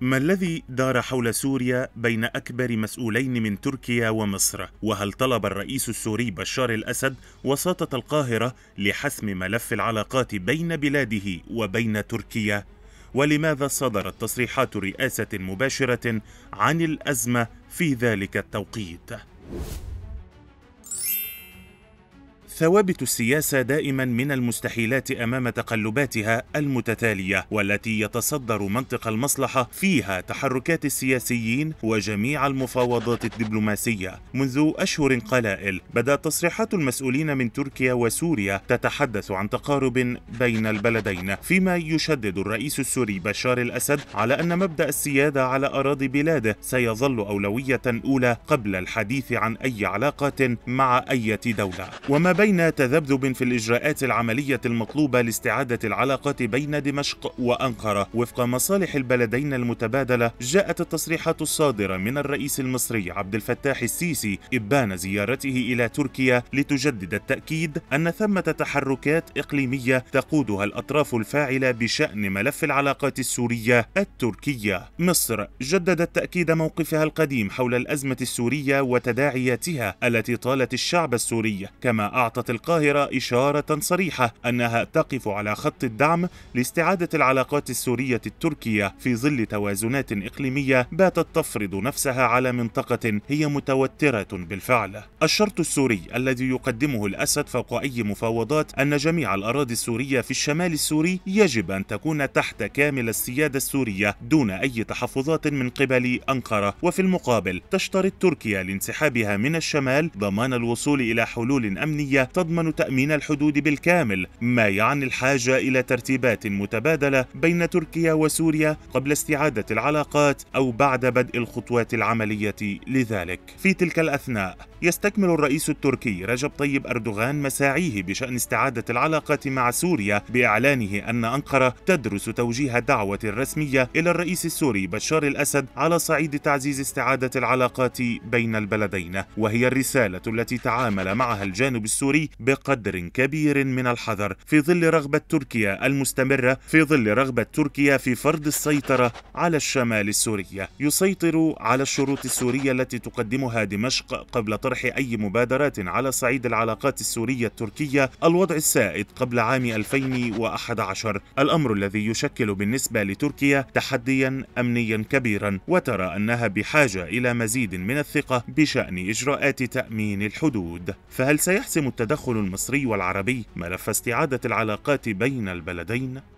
ما الذي دار حول سوريا بين اكبر مسؤولين من تركيا ومصر؟ وهل طلب الرئيس السوري بشار الاسد وساطه القاهره لحسم ملف العلاقات بين بلاده وبين تركيا؟ ولماذا صدرت تصريحات رئاسه مباشره عن الازمه في ذلك التوقيت؟ ثوابت السياسة دائما من المستحيلات أمام تقلباتها المتتالية والتي يتصدر منطق المصلحة فيها تحركات السياسيين وجميع المفاوضات الدبلوماسية منذ أشهر قلائل بدأت تصريحات المسؤولين من تركيا وسوريا تتحدث عن تقارب بين البلدين فيما يشدد الرئيس السوري بشار الأسد على أن مبدأ السيادة على أراضي بلاده سيظل أولوية أولى قبل الحديث عن أي علاقات مع أي دولة وما بين بين تذبذب في الإجراءات العملية المطلوبة لاستعادة العلاقة بين دمشق وأنقرة وفق مصالح البلدين المتبادلة جاءت التصريحات الصادرة من الرئيس المصري عبد الفتاح السيسي إبان زيارته إلى تركيا لتجدد التأكيد أن ثمة تحركات إقليمية تقودها الأطراف الفاعلة بشأن ملف العلاقات السورية التركية مصر جددت تأكيد موقفها القديم حول الأزمة السورية وتداعياتها التي طالت الشعب السوري كما أعطت أعطت القاهرة إشارة صريحة أنها تقف على خط الدعم لاستعادة العلاقات السورية التركية في ظل توازنات إقليمية باتت تفرض نفسها على منطقة هي متوترة بالفعل. الشرط السوري الذي يقدمه الأسد فوق أي مفاوضات أن جميع الأراضي السورية في الشمال السوري يجب أن تكون تحت كامل السيادة السورية دون أي تحفظات من قبل أنقرة وفي المقابل تشترط تركيا لانسحابها من الشمال ضمان الوصول إلى حلول أمنية تضمن تأمين الحدود بالكامل ما يعني الحاجة إلى ترتيبات متبادلة بين تركيا وسوريا قبل استعادة العلاقات أو بعد بدء الخطوات العملية لذلك في تلك الأثناء يستكمل الرئيس التركي رجب طيب أردوغان مساعيه بشأن استعادة العلاقات مع سوريا بإعلانه أن أنقرة تدرس توجيه دعوة رسمية إلى الرئيس السوري بشار الأسد على صعيد تعزيز استعادة العلاقات بين البلدين وهي الرسالة التي تعامل معها الجانب السوري بقدر كبير من الحذر في ظل رغبة تركيا المستمرة في ظل رغبة تركيا في فرض السيطرة على الشمال السوري يسيطر على الشروط السورية التي تقدمها دمشق قبل طرح أي مبادرات على صعيد العلاقات السورية التركية الوضع السائد قبل عام 2011 الأمر الذي يشكل بالنسبة لتركيا تحديا أمنيا كبيرا وترى أنها بحاجة إلى مزيد من الثقة بشأن إجراءات تأمين الحدود فهل سيحسم التدخل المصري والعربي ملف استعادة العلاقات بين البلدين؟